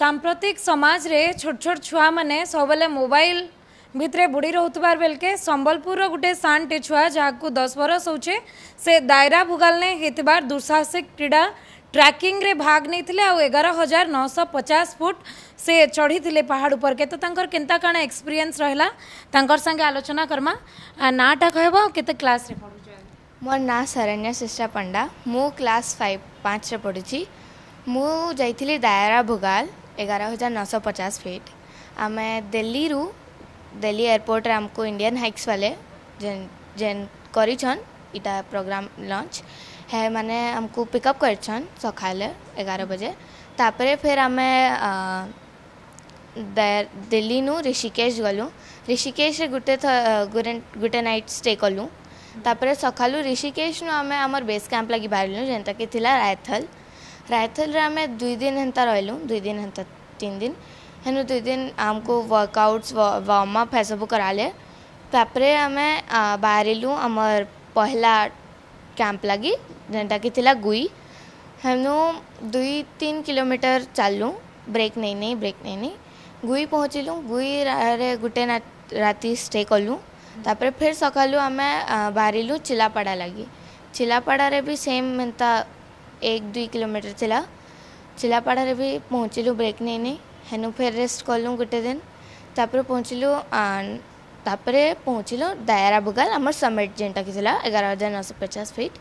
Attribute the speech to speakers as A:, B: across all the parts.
A: ସାମ୍ପ୍ରତିକ ସମାଜରେ ଛୋଟ ଛୋଟ ଛୁଆମାନେ ସବୁବେଳେ ମୋବାଇଲ ଭିତରେ ବୁଡ଼ି ରହୁଥିବାର ବେଲକେ ସମ୍ବଲପୁରର ଗୋଟେ ସାନ୍ଟେ ଛୁଆ ଯାହାକୁ ଦଶ ବରଷ ହଉଛେ ସେ ଦାୟରା ଭୁଗାଲନେ ହେଇଥିବାର ଦୁଃସାହସିକ କ୍ରୀଡ଼ା ଟ୍ରାକିଂରେ ଭାଗ ନେଇଥିଲେ ଆଉ ଏଗାର ହଜାର ନଅଶହ ପଚାଶ ଫୁଟ ସେ ଚଢ଼ିଥିଲେ ପାହାଡ଼ ଉପରକେ ତ ତାଙ୍କର କେନ୍ତା କାଣା ଏକ୍ସପିରିଏନ୍ସ ରହିଲା ତାଙ୍କର ସାଙ୍ଗେ
B: ଆଲୋଚନା କର୍ମା ନାଁଟା କହିବ ଆଉ କେତେ କ୍ଲାସ୍ରେ ପଢ଼ୁଛ ମୋର ନାଁ ଶରଣ୍ୟା ଶିଷ୍ଟା ପଣ୍ଡା ମୁଁ କ୍ଲାସ୍ ଫାଇଭ୍ ପାଞ୍ଚରେ ପଢ଼ୁଛି ମୁଁ ଯାଇଥିଲି ଦାୟରା ଭୁଗାଲ ଏଗାର ହଜାର ନଅଶହ ପଚାଶ ଫିଟ୍ ଆମେ ଦିଲ୍ଲୀରୁ ଦିଲ୍ଲୀ ଏୟାରପୋର୍ଟରେ ଆମକୁ ଇଣ୍ଡିଆନ୍ ହାଇକ୍ସ ବାଲେ ଯେନ୍ ଯେନ୍ କରିଛନ୍ ଇଟା ପ୍ରୋଗ୍ରାମ୍ ଲଞ୍ଚ ହେ ମାନେ ଆମକୁ ପିକଅପ୍ କରିଛନ୍ ସକାଳେ ଏଗାର ବଜେ ତାପରେ ଫେର୍ ଆମେ ଦିଲ୍ଲୀନୁ ଋଷିକେଶ ଗଲୁ ଋଷିକେଶରେ ଗୋଟେ ଗୋଟେ ନାଇଟ୍ ଷ୍ଟେ କଲୁ ତାପରେ ସକାଳୁ ଋଷିକେଶନୁ ଆମେ ଆମର ବେସ୍ କ୍ୟାମ୍ପ ଲାଗି ବାହାରିଲୁ ଯେନ୍ଟାକି ଥିଲା ରାୟଥଲ ರಾಯಥಲ್ ಆಮೆ दुई दिन ಅಂತ ರಹಲು दुई दिन ಅಂತ तीन दिन हेनु दुई दिन आमको वर्कआउट्स वार्म अप है सब कराले तापर आम बाहर आमर पहला कैंप लगी जेनटा कि गुई हेनु दुई तीन किलोमीटर चलु ब्रेक नहीं नहीं ब्रेक नहीं नहीं गुई पहुँचलु गुई गोटे राति स्टे कलु तापर फिर सकालु आम बाहरिलु चिलापाड़ा लगी चिलापाड़े भी सेम एंता एक दुई किलोमीटर ଥିଲା ଚିଲାପାଢ଼ାରେ ବି ପହଞ୍ଚିଲୁ ବ୍ରେକ୍ ନେଇନି ହେନୁ ଫେର୍ ରେଷ୍ଟ କଲୁ ଗୋଟେ ଦିନ ତାପରେ ପହଞ୍ଚିଲୁ ତାପରେ ପହଞ୍ଚିଲୁ ଦାୟରା ବୁଗାଲ ଆମର ସମିଟ୍ ଯେନ୍ଟାକି ଥିଲା ଏଗାର ହଜାର ନଅଶହ ପଚାଶ ଫିଟ୍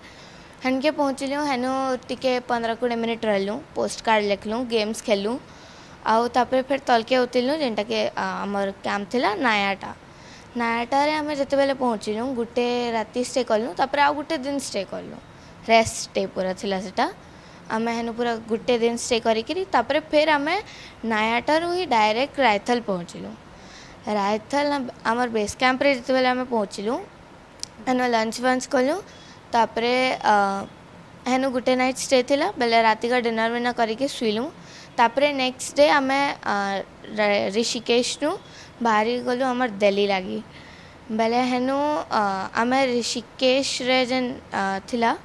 B: ହେନ୍କେ ପହଞ୍ଚିଲୁ ହେନୁ ଟିକେ ପନ୍ଦର କୋଡ଼ିଏ ମିନିଟ୍ ରହିଲୁ ପୋଷ୍ଟ କାର୍ଡ଼ ଲେଖିଲୁ ଗେମ୍ସ ଖେଲୁ ଆଉ ତାପରେ ଫେର୍ ତଳକେ ଉତିଲୁ ଯେନ୍ଟାକି ଆମର କ୍ୟାମ୍ପ ଥିଲା ନାୟାଟା ନାୟାଟାରେ ଆମେ ଯେତେବେଳେ ପହଞ୍ଚିଲୁ ଗୋଟେ ରାତି ଷ୍ଟେ କଲୁ ତାପରେ ଆଉ ଗୋଟେ ଦିନ ଷ୍ଟେ କଲୁ रेस्ट डे पूरा थिला सेटा आम हेनु पूरा गुटे दिन स्टे करी तापरे फेर आम नयाटर ही डायरेक्ट रायथल पहुँचलु रायथल आम बेस कैंप जो आम पहुँचल हेनु लंच फंच कलु तापरे हेनु गुटे नाइट स्टे थिला बेले रात का डिनर विनर करके सुलूँ तापरे नेक्स्ट डे आम ऋषिकेश नु बाहरी गलु आम दिल्ली लगी बेले हेनु आम ऋषिकेश रे जेन थिला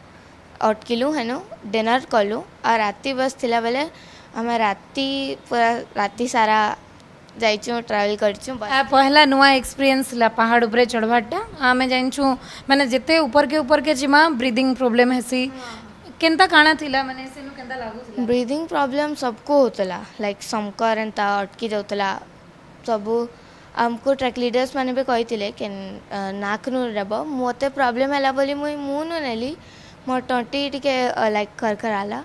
B: ଅଟ୍କିଲୁ ହେନୁ ଡିନର୍ କଲୁ ଆଉ ରାତି ବସ୍ ଥିଲାବେଳେ ଆମେ ରାତି ପୁରା ରାତି ସାରା ଯାଇଛୁ ଟ୍ରାଭେଲ୍ କରିଛୁ ପହିଲା ନୂଆ ଏକ୍ସପିରିଏନ୍ସ ହେଲା ପାହାଡ଼
A: ଉପରେ ଚଢ଼ବାରଟା ଆମେ ଜାଣିଛୁ ମାନେ ଯେତେ ଉପରକେ ଉପରକେ ଯିମା ବ୍ରିଦିଂ ପ୍ରୋବ୍ଲେମ୍ ହେସି କେନ୍ତା କାଣା ଥିଲା ମାନେ ସେନୁ କେନ୍ତା ଲାଗୁଥିଲା
B: ବ୍ରିଦିଂ ପ୍ରୋବ୍ଲେମ୍ ସବକୁ ହଉଥିଲା ଲାଇକ୍ ସମକର ଏନ୍ତା ଅଟକି ଯାଉଥିଲା ସବୁ ଆମକୁ ଟ୍ରାକ୍ ଲିଡର୍ସ ମାନେ ବି କହିଥିଲେ ନାକନୁ ନେବ ମୋତେ ପ୍ରୋବ୍ଲେମ୍ ହେଲା ବୋଲି ମୁଇଁ ମୁଁ ନେଲି मो टी टे लाइक खर खर आला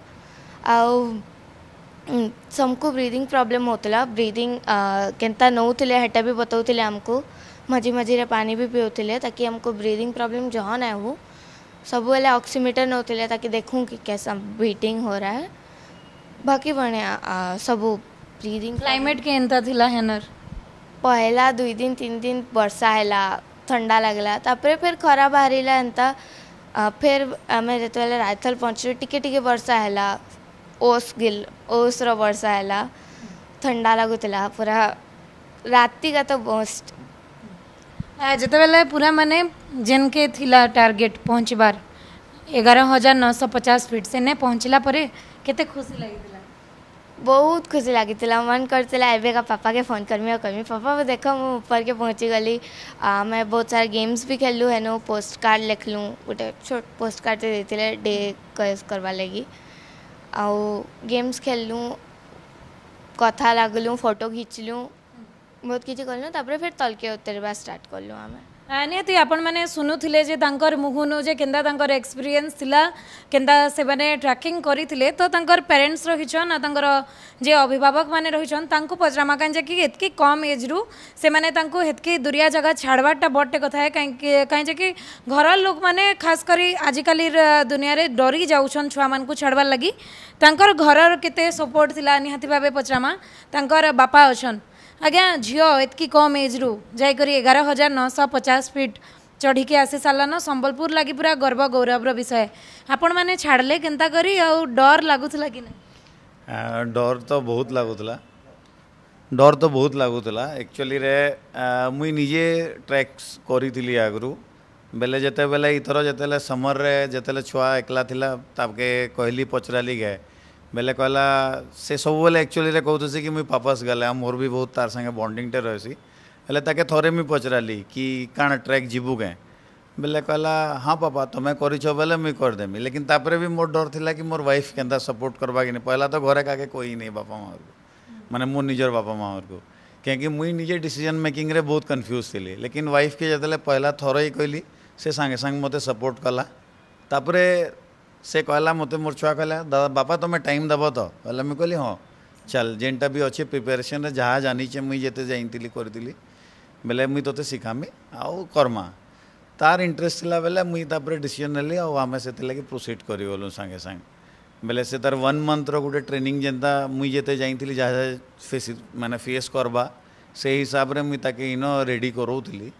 B: आ सबको ब्रिदिंग प्रॉब्लम होता ब्रीदिंग के नौले हेटा भी बताऊ आमको मझे मझे पानी भी पीऊे ताकि आमको ब्रिदिंग प्रोब्लेम जहन ना हो सब वाले ऑक्सीमीटर नौले ताकि देखूँ कि कैसा बीटिंग हो रहा है बाकी बढ़िया सब ब्रिदिंग क्लाइमेट के हेनर पहला दुई दिन तीन दिन बर्षा है थंडा लगला फिर खरा बाहर एंता ଫେର୍ ଆମେ ଯେତେବେଳେ ରାଇଥଲ ପହଞ୍ଚିଲୁ ଟିକେ ଟିକେ ବର୍ଷା ହେଲା ଓସ୍ ଗିଲ୍ ଓସ୍ର ବର୍ଷା ହେଲା ଥଣ୍ଡା ଲାଗୁଥିଲା ପୁରା ରାତିକା ତ ବେଷ୍ଟ
A: ଯେତେବେଳେ ପୁରା ମାନେ ଯେନ୍କେ ଥିଲା ଟାର୍ଗେଟ୍ ପହଞ୍ଚିବାର ଏଗାର ହଜାର ନଅଶହ
B: ପଚାଶ ଫିଟ୍ ସେନେ ପହଞ୍ଚିଲା ପରେ କେତେ ଖୁସି ଲାଗିଥିଲା बहुत खुशी लगी मन कर पापा के फोन करमी और कहमी पापा देख मुर के पहुँची गली मैं बहुत सारा गेम्स भी खेलूँ हेनु पोस्ट कार्ड लिखलूँ गोटे छोट पोस्ट कार्ड दे देते डे कैस करवा लगी आउ गेम्स खेलूँ कथा लगलूँ फोटो खींचलूँ बहुत किसी कलूँ तापर फिर तल के उतरवा स्टार्ट कलु आम
A: ନିହାତି ଆପଣମାନେ ଶୁଣୁଥିଲେ ଯେ ତାଙ୍କର ମୁହଁରୁ ଯେ କେନ୍ତା ତାଙ୍କର ଏକ୍ସପିରିଏନ୍ସ ଥିଲା କେନ୍ତା ସେମାନେ ଟ୍ରାକିଂ କରିଥିଲେ ତ ତାଙ୍କର ପ୍ୟାରେଣ୍ଟସ୍ ରହିଛନ୍ ଆଉ ତାଙ୍କର ଯେ ଅଭିଭାବକମାନେ ରହିଛନ୍ ତାଙ୍କୁ ପଚରାମା କାହିଁ ଯେ କି ଏତ୍କି କମ୍ ଏଜ୍ରୁ ସେମାନେ ତାଙ୍କୁ ହେତ୍କି ଦୂରିଆ ଜାଗା ଛାଡ଼ବାରଟା ବଡ଼ଟେ କଥା ହେ କାହିଁକି କାହିଁଯେ କି ଘରର ଲୋକମାନେ ଖାସ୍ କରି ଆଜିକାଲିର ଦୁନିଆରେ ଡରି ଯାଉଛନ୍ ଛୁଆମାନଙ୍କୁ ଛାଡ଼ବାର୍ ଲାଗି ତାଙ୍କର ଘରର କେତେ ସପୋର୍ଟ ଥିଲା ନିହାତି ଭାବେ ପଚରାମା ତାଙ୍କର ବାପା ଅଛନ୍ ଆଜ୍ଞା ଝିଅ ଏତିକି କମ୍ ଏଜ୍ରୁ ଯାଇକରି ଏଗାର ହଜାର ନଅଶହ ପଚାଶ ଫିଟ୍ ଚଢ଼ିକି ଆସିସାରିଲାନ ସମ୍ବଲପୁର ଲାଗି ପୁରା ଗର୍ବ ଗୌରବର ବିଷୟ ଆପଣମାନେ ଛାଡ଼ିଲେ କେନ୍ତା କରି ଆଉ ଡର ଲାଗୁଥିଲା କି ନା
C: ଡର ତ ବହୁତ ଲାଗୁଥିଲା ଡର ତ ବହୁତ ଲାଗୁଥିଲା ଆକ୍ଚୁଆଲିରେ ମୁଇଁ ନିଜେ ଟ୍ରେକ୍ସ କରିଥିଲି ଆଗରୁ ବେଲେ ଯେତେବେଲେ ଇଥର ଯେତେବେଳେ ସମରରେ ଯେତେବେଳେ ଛୁଆ ଏକଲା ଥିଲା ତାକେ କହିଲି ପଚରାଲି ଗାଏ बेले कहला से सब बेले एक्चुअली कहते कि मुझ पापास गले मोर भी बहुत तार संगे बंडिंगटे रहसी हेल्ले ताके थे मुझ पचराली कि कण ट्रेक जीवु क्या बेले कहला हाँ पापा तुम्हें कर करदेमी लेकिन तापर भी मोर डर था कि मोर वाइफ के सपोर्ट करवा कि नहीं पहला तो घरे का कही नहीं बापा माँ को मैंने मो निजर बापा माँ को क्या मुई निजे डिसीजन मेकिंग रे बहुत कन्फ्यूज थी लेकिन वाइफ के जो पहला थर ही कहली से सांगे सांग मत सपोर्ट कला तापरे से कहला मत मोर छुआ कहला दादा बापा तुम्हें टाइम दब तो कहला मुझे कहली हाँ चल जेनटा भी अच्छे प्रिपेरेसन जहाँ जानचे मुई जिते जाइली करी बोले मुई तो शिखामी आउ करमा तार इंटरेस्ट थी बेले मुझे डिसीजन नेली आम से लगे प्रोसीड कर सागे सांग बेले से तार वन मंथ रोटे ट्रेनिंग जेनता मुई जिते जाइली जहाँ फेस मैंने फेस करवा से हिसाब से मुझे इन रेडी करो थी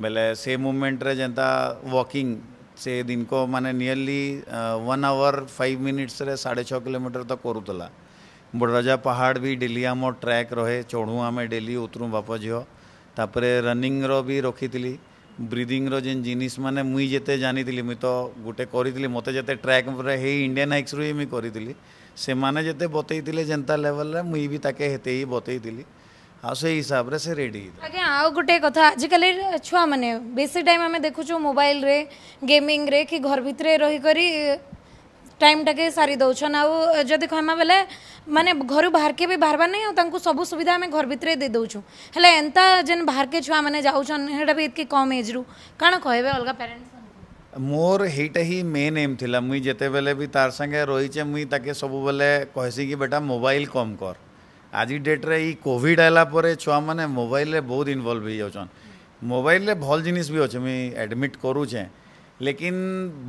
C: बेले से मुमेन्ट्रे जेनता वॉकिंग से दिनको माने nearly one hour five minutes साढ़े छः किलोमीटर तक करूला बड़राजा पहाड़ भी डेली आम ट्रैक रहे चढ़ू आम डेली उतरू बाप झील तापर रनिंग रो भी रखी थी ब्रिदिंग रो जेन जिनिस मैंने मुई जिते जानी थी मुई तो गोटे करी मत जिते ट्रैक इंडियान हाइक्स रु ही करी से मैंने जिते बतई जेनता लेवल रे मुई भी ताके हेते ही बतई थी ଆଉ ସେଇ ହିସାବରେ ସେ ରେଡ଼ି ହେଇଥିଲା
A: ଆଜ୍ଞା ଆଉ ଗୋଟେ କଥା ଆଜିକାଲି ଛୁଆମାନେ ବେଶୀ ଟାଇମ୍ ଆମେ ଦେଖୁଛୁ ମୋବାଇଲରେ ଗେମିଂରେ କି ଘର ଭିତରେ ରହିକରି ଟାଇମ୍ଟାକେ ସାରି ଦେଉଛନ୍ ଆଉ ଯଦି କହିମା ବେଲେ ମାନେ ଘରୁ ବାହାରକେ ବି ବାହାରବା ନାହିଁ ଆଉ ତାଙ୍କୁ ସବୁ ସୁବିଧା ଆମେ ଘର ଭିତରେ ଦେଇ ଦେଉଛୁ ହେଲେ ଏନ୍ତା ଯେନ୍ ବାହାରକେ ଛୁଆମାନେ ଯାଉଛନ୍ ହେଟା ବି ଏତ୍କି କମ୍ ଏଜ୍ରୁ କାଣା କହିବେ ଅଲଗା ପ୍ୟାରେଣ୍ଟସ୍
C: ମୋର ହେଇଟା ହିଁ ମେନ୍ ଏମ୍ ଥିଲା ମୁଇଁ ଯେତେବେଳେ ବି ତାର ସାଙ୍ଗେ ରହିଛେ ମୁଇଁ ତାକେ ସବୁବେଳେ କହେସି କି ବେଟା ମୋବାଇଲ କମ୍ କର आज डेट्रे कोड आला छुआ मैंने मोबाइल बहुत इनवल्व हो जाऊन मोबाइल भल जिन भी अच्छे मुझे एडमिट करूचे लेकिन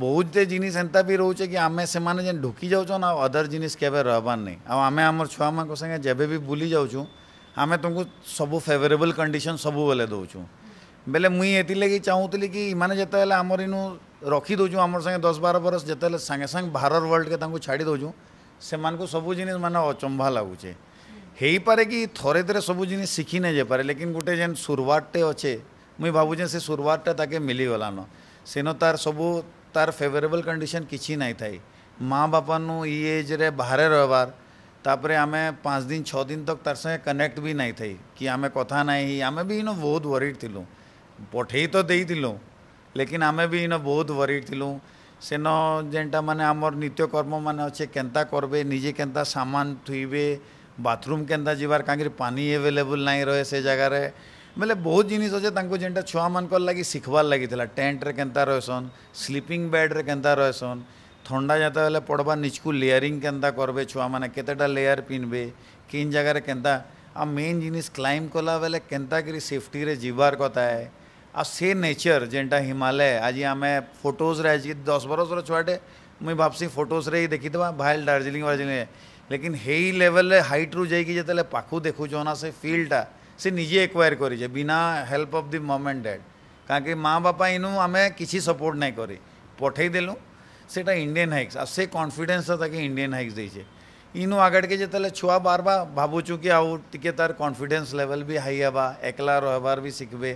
C: बहुत ते जिन एंता भी रोचे कि आम से ढुकी जाऊन आदर जिनिस के रहबार नहीं आम आम छुआ मैं संगे जब भी बुली जाऊँ आम तुमको सब फेवरेबल कंडीशन सब बेले दौ बेले मुई ये चाहूली कि इन जिते आम इनु रखी दौ आम सागे दस बार बरस जो सांगे सांगे भारत वर्ल्ड के छाड़ी दौ से सब जिन मैंने अचंभा लगुचे ହେଇପାରେ କି ଥରେ ଥରେ ସବୁ ଜିନିଷ ଶିଖି ନାଇଁ ଯାଇପାରେ ଲେକିନ୍ ଗୋଟେ ଯେନ୍ ସୁରୁଆରଟେ ଅଛେ ମୁଇଁ ଭାବୁଛେଁ ସେ ସୁରୁଆରଟା ତାକେ ମିଲିଗଲାନ ସେନ ତାର ସବୁ ତାର ଫେଭରେବଲ୍ କଣ୍ଡିସନ୍ କିଛି ନାଇଁ ଥାଏ ମା ବାପାନୁ ଇ ଏଜ୍ରେ ବାହାରେ ରହିବାର ତାପରେ ଆମେ ପାଞ୍ଚ ଦିନ ଛଅ ଦିନ ତକ ତାର ସାଙ୍ଗେ କନେକ୍ଟ ବି ନାଇଁ ଥାଇ କି ଆମେ କଥା ନାଇଁ ଆମେ ବି ଇନ ବହୁତ ୱରିଡ଼ ଥିଲୁ ପଠେଇ ତ ଦେଇଥିଲୁ ଲେକିନ୍ ଆମେ ବି ଇନ ବହୁତ ୱରିଡ଼ ଥିଲୁ ସେନ ଯେନ୍ଟା ମାନେ ଆମର ନିତ୍ୟକର୍ମ ମାନେ ଅଛେ କେନ୍ତା କରବେ ନିଜେ କେନ୍ତା ସାମାନ ଥୁଇବେ बाथरूम के अंदर कहीं पानी अवेलेबल ना रहे से जगार बोले मतलब बहुत जिनस अच्छे जेनटा छुआ मान लगे सीखवार लगी टेन्ट रे के रहसन स्लीपिंग बेड रे के रहसन थंडा जत पड़वा निज को लेयरिंग के करेंगे छुआ मैंने केतटा लेयर पिन्बे किन जगार के मेन जिन क्लैम कला बेले के सेफ्टी जीवार कथा आ से नेचर जेनटा हिमालय आज आम फोटोज्रे आज दस बरस छुआटे मुझे भावसी फोटोज्रे ही देखी भाइल दार्जिलिंग वार्जिलिंग लेकिन हेई लेवल हाइट रु जाइए जिते पाखु देखुचो ना से फिल्डटा से निजे एक्वायर करे बिना हेल्प अफ दि मम एंड डैड कारण कि माँ बापा इनु आम किसी सपोर्ट ना कर पठेदेलु সেটা ইন্ডিয়ান হাইক্স আর সে কনফিডেন্সটা তাকে ইন্ডিয়ান হাইক্স দিয়েছে ইনু আগাড়কে যেতলে ছুয়া বারবার ভাবুছু কি আউ টিকে তার কনফিডেন্স লেভেল বি হাই হবা একলা রহবার বি শিখবে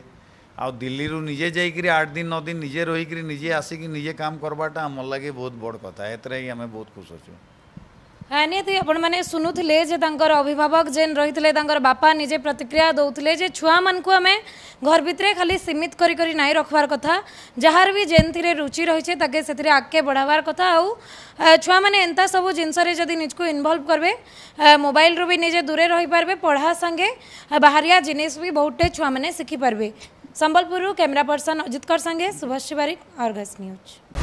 C: আউ দিল্লিরু নিজে যাইকি আট দিন ন দিন নিজে রহিকি নিজে আসিকি নিজে কাম করবাটা আমার লাগে বহুত বড় কথা এতে আমি বহুত খুশ অছু
A: ନିହାତି ଆପଣମାନେ ଶୁଣୁଥିଲେ ଯେ ତାଙ୍କର ଅଭିଭାବକ ଯେନ୍ ରହିଥିଲେ ତାଙ୍କର ବାପା ନିଜେ ପ୍ରତିକ୍ରିୟା ଦେଉଥିଲେ ଯେ ଛୁଆମାନଙ୍କୁ ଆମେ ଘର ଭିତରେ ଖାଲି ସୀମିତ କରି କରି ନାଇଁ ରଖବାର କଥା ଯାହାର ବି ଯେନ୍ଥିରେ ରୁଚି ରହିଛେ ତାକେ ସେଥିରେ ଆଗକେ ବଢ଼ାବାର କଥା ଆଉ ଛୁଆମାନେ ଏନ୍ତା ସବୁ ଜିନିଷରେ ଯଦି ନିଜକୁ ଇନଭଲ୍ଭ କରିବେ ମୋବାଇଲରୁ ବି ନିଜେ ଦୂରେ ରହିପାରିବେ ପଢ଼ା ସାଙ୍ଗେ ବାହାରିଆ ଜିନିଷ ବି ବହୁତଟେ ଛୁଆମାନେ ଶିଖିପାରିବେ ସମ୍ବଲପୁରରୁ କ୍ୟାମେରା ପର୍ସନ ଅଜିତକର ସାଙ୍ଗେ ସୁଭାଷ ତିୱାରୀ ଅର୍ଗସ୍ ନ୍ୟୁଜ୍